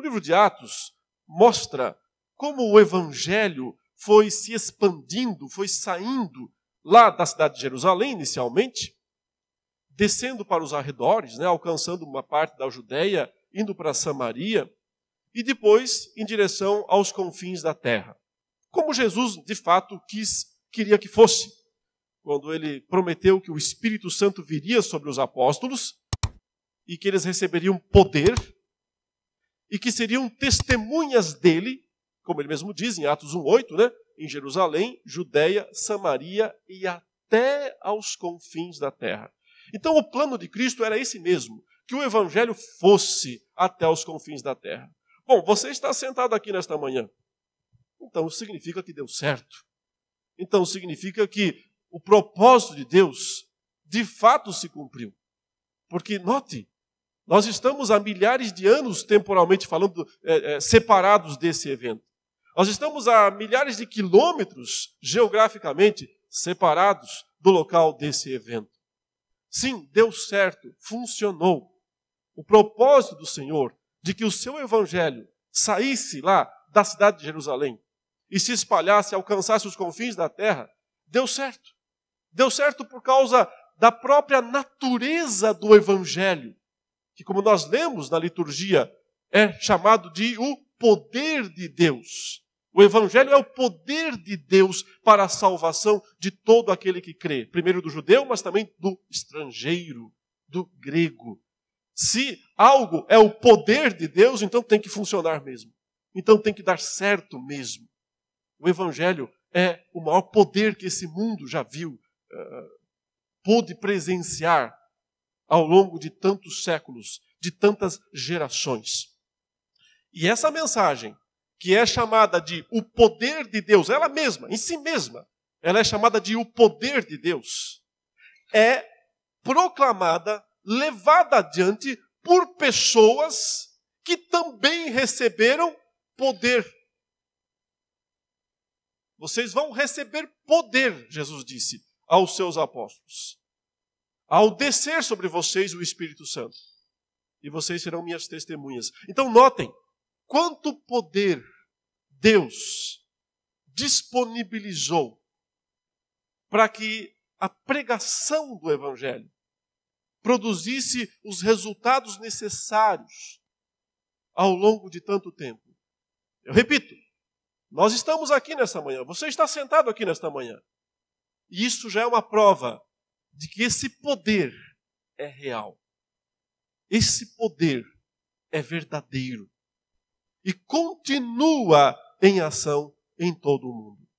O livro de Atos mostra como o evangelho foi se expandindo, foi saindo lá da cidade de Jerusalém inicialmente, descendo para os arredores, né, alcançando uma parte da Judéia, indo para Samaria e depois em direção aos confins da terra. Como Jesus de fato quis, queria que fosse. Quando ele prometeu que o Espírito Santo viria sobre os apóstolos e que eles receberiam poder e que seriam testemunhas dele, como ele mesmo diz em Atos 1:8, né? Em Jerusalém, Judeia, Samaria e até aos confins da terra. Então o plano de Cristo era esse mesmo, que o evangelho fosse até os confins da terra. Bom, você está sentado aqui nesta manhã. Então significa que deu certo. Então significa que o propósito de Deus de fato se cumpriu. Porque note, nós estamos há milhares de anos, temporalmente falando, é, é, separados desse evento. Nós estamos a milhares de quilômetros, geograficamente, separados do local desse evento. Sim, deu certo, funcionou. O propósito do Senhor de que o seu evangelho saísse lá da cidade de Jerusalém e se espalhasse, alcançasse os confins da terra, deu certo. Deu certo por causa da própria natureza do evangelho que, como nós lemos na liturgia, é chamado de o poder de Deus. O Evangelho é o poder de Deus para a salvação de todo aquele que crê, primeiro do judeu, mas também do estrangeiro, do grego. Se algo é o poder de Deus, então tem que funcionar mesmo, então tem que dar certo mesmo. O Evangelho é o maior poder que esse mundo já viu, uh, pôde presenciar ao longo de tantos séculos, de tantas gerações. E essa mensagem, que é chamada de o poder de Deus, ela mesma, em si mesma, ela é chamada de o poder de Deus, é proclamada, levada adiante por pessoas que também receberam poder. Vocês vão receber poder, Jesus disse aos seus apóstolos ao descer sobre vocês o Espírito Santo. E vocês serão minhas testemunhas. Então notem quanto poder Deus disponibilizou para que a pregação do Evangelho produzisse os resultados necessários ao longo de tanto tempo. Eu repito, nós estamos aqui nesta manhã, você está sentado aqui nesta manhã. E isso já é uma prova de que esse poder é real. Esse poder é verdadeiro e continua em ação em todo o mundo.